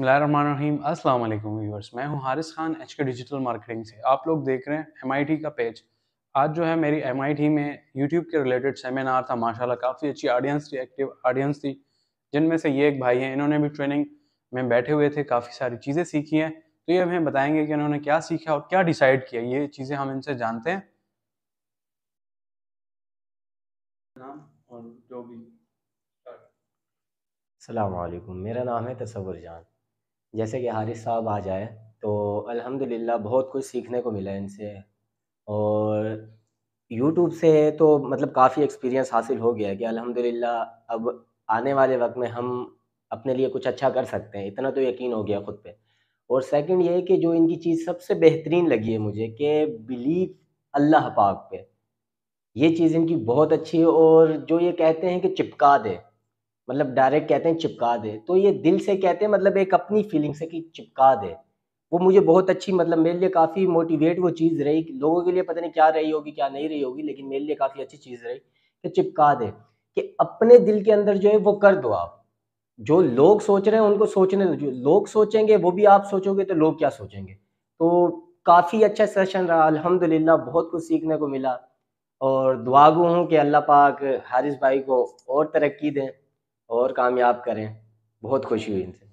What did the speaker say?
बसमीम अस्सलाम वालेकुम व्यूअर्स मैं हूं Haris Khan H K digital marketing से आप लोग देख रहे हैं एम का पेज आज जो है मेरी एम में यूट्यूब के रिलेटेड सेमिनार था माशाल्लाह काफ़ी अच्छी ऑडियंस थी एक्टिव ऑडियंस थी जिनमें से ये एक भाई हैं इन्होंने भी ट्रेनिंग में बैठे हुए थे काफ़ी सारी चीज़ें सीखी हैं तो ये हमें बताएंगे कि इन्होंने क्या सीखा और क्या डिसाइड किया ये चीज़ें हम इनसे जानते हैं नाम मेरा नाम है तस्वुर जान जैसे कि हारिस साहब आ जाए तो अल्हम्दुलिल्लाह बहुत कुछ सीखने को मिला इनसे और यूट्यूब से तो मतलब काफ़ी एक्सपीरियंस हासिल हो गया कि अल्हम्दुलिल्लाह अब आने वाले वक्त में हम अपने लिए कुछ अच्छा कर सकते हैं इतना तो यकीन हो गया ख़ुद पे और सेकंड ये कि जो इनकी चीज़ सबसे बेहतरीन लगी है मुझे कि बिलीव अल्लाह पाक पे ये चीज़ इनकी बहुत अच्छी है और जो ये कहते हैं कि चिपका दे मतलब डायरेक्ट कहते हैं चिपका दे तो ये दिल से कहते हैं मतलब एक अपनी फीलिंग से कि चिपका दे वो मुझे बहुत अच्छी मतलब मेरे लिए काफ़ी मोटिवेट वो चीज़ रही लोगों के लिए पता नहीं क्या रही होगी क्या नहीं रही होगी लेकिन मेरे लिए काफ़ी अच्छी चीज़ रही कि चिपका दे कि अपने दिल के अंदर जो है वो कर दो आप जो लोग सोच रहे हैं उनको सोचने दो जो लोग सोचेंगे वो भी आप सोचोगे तो लोग क्या सोचेंगे तो काफ़ी अच्छा सेशन रहा अलहमदिल्ला बहुत कुछ सीखने को मिला और दुआ हूँ कि अल्लाह पाक हारिस भाई को और तरक्की दें और कामयाब करें बहुत खुशी हुई इनसे